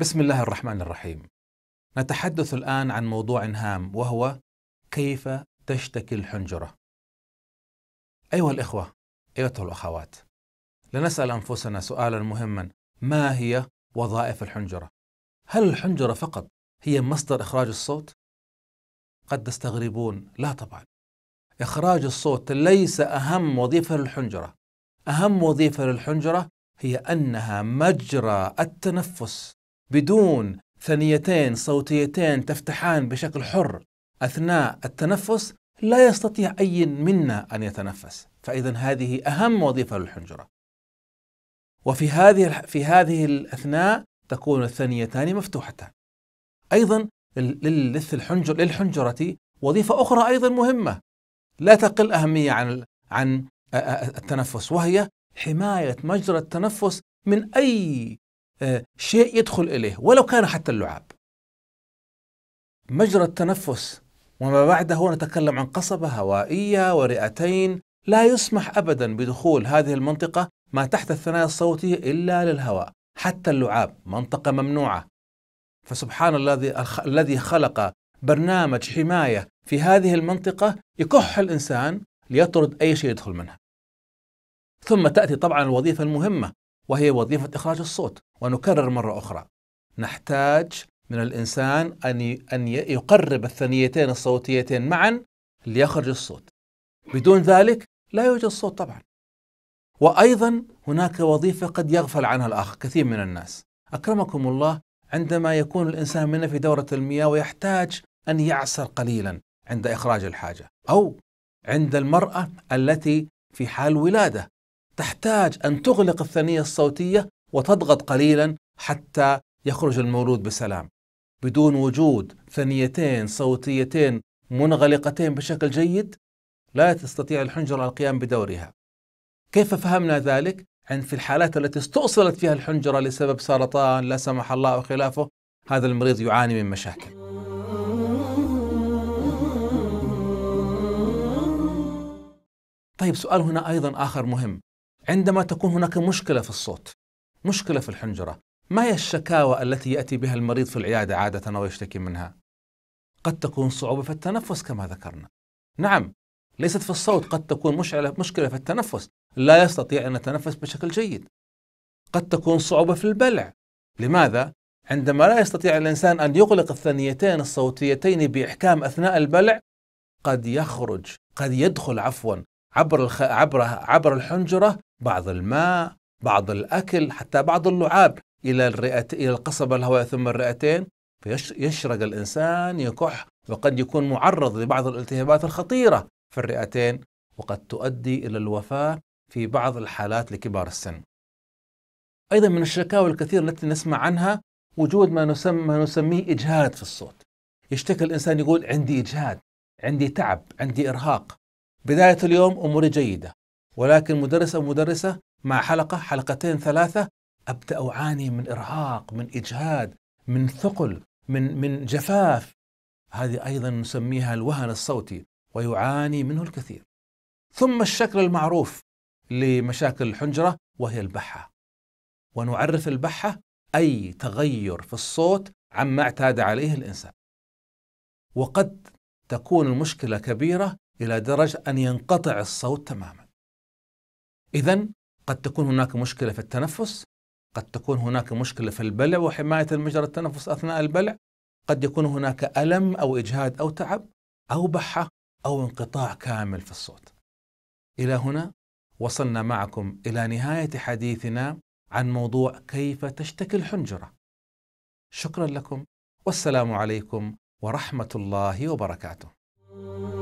بسم الله الرحمن الرحيم. نتحدث الآن عن موضوع هام وهو كيف تشتكي الحنجرة. أيها الإخوة، أيتها الأخوات، لنسأل أنفسنا سؤالا مهما، ما هي وظائف الحنجرة؟ هل الحنجرة فقط هي مصدر إخراج الصوت؟ قد تستغربون، لا طبعا. إخراج الصوت ليس أهم وظيفة للحنجرة. أهم وظيفة للحنجرة هي أنها مجرى التنفس بدون ثنيتين صوتيتين تفتحان بشكل حر اثناء التنفس لا يستطيع اي منا ان يتنفس، فاذا هذه اهم وظيفه للحنجره. وفي هذه في هذه الاثناء تكون الثنيتان مفتوحتان. ايضا للحنجر للحنجره وظيفه اخرى ايضا مهمه لا تقل اهميه عن عن التنفس وهي حمايه مجرى التنفس من اي آه، شيء يدخل إليه ولو كان حتى اللعاب مجرى التنفس وما بعده نتكلم عن قصبة هوائية ورئتين لا يسمح أبدا بدخول هذه المنطقة ما تحت الثنايا الصوتية إلا للهواء حتى اللعاب منطقة ممنوعة فسبحان الذي الذي خلق برنامج حماية في هذه المنطقة يكح الإنسان ليطرد أي شيء يدخل منها ثم تأتي طبعا الوظيفة المهمة وهي وظيفة إخراج الصوت ونكرر مرة أخرى نحتاج من الإنسان أن أن يقرب الثنيتين الصوتيتين معا ليخرج الصوت بدون ذلك لا يوجد صوت طبعا وأيضا هناك وظيفة قد يغفل عنها الآخر كثير من الناس أكرمكم الله عندما يكون الإنسان منا في دورة المياه ويحتاج أن يعسر قليلا عند إخراج الحاجة أو عند المرأة التي في حال ولادة تحتاج أن تغلق الثنية الصوتية وتضغط قليلا حتى يخرج المولود بسلام بدون وجود ثنيتين صوتيتين منغلقتين بشكل جيد لا تستطيع الحنجرة القيام بدورها كيف فهمنا ذلك؟ عند في الحالات التي استؤصلت فيها الحنجرة لسبب سرطان لا سمح الله أو خلافه هذا المريض يعاني من مشاكل طيب سؤال هنا أيضا آخر مهم عندما تكون هناك مشكله في الصوت مشكله في الحنجره ما هي الشكاوى التي ياتي بها المريض في العياده عاده ويشتكي منها قد تكون صعوبه في التنفس كما ذكرنا نعم ليست في الصوت قد تكون مشعلة مشكله في التنفس لا يستطيع ان يتنفس بشكل جيد قد تكون صعوبه في البلع لماذا عندما لا يستطيع الانسان ان يغلق الثنيتين الصوتيتين باحكام اثناء البلع قد يخرج قد يدخل عفوا عبر الخ... عبر عبر الحنجره بعض الماء بعض الأكل حتى بعض اللعاب إلى الرئتين إلى القصبة الهواء ثم الرئتين فيشرق الإنسان يكح وقد يكون معرض لبعض الالتهابات الخطيرة في الرئتين وقد تؤدي إلى الوفاة في بعض الحالات لكبار السن أيضا من الشكاوى الكثيرة التي نسمع عنها وجود ما, نسم ما نسميه إجهاد في الصوت يشتكي الإنسان يقول عندي إجهاد عندي تعب عندي إرهاق بداية اليوم أموري جيدة ولكن مدرس أو مدرسة مع حلقة حلقتين ثلاثة أبدأ أعاني من إرهاق من إجهاد من ثقل من من جفاف هذه أيضا نسميها الوهن الصوتي ويعاني منه الكثير ثم الشكل المعروف لمشاكل الحنجرة وهي البحة ونعرف البحة أي تغير في الصوت عما اعتاد عليه الإنسان وقد تكون المشكلة كبيرة إلى درجة أن ينقطع الصوت تماما إذا قد تكون هناك مشكلة في التنفس قد تكون هناك مشكلة في البلع وحماية المجرى التنفس أثناء البلع قد يكون هناك ألم أو إجهاد أو تعب أو بحة أو انقطاع كامل في الصوت إلى هنا وصلنا معكم إلى نهاية حديثنا عن موضوع كيف تشتكي الحنجرة شكرا لكم والسلام عليكم ورحمة الله وبركاته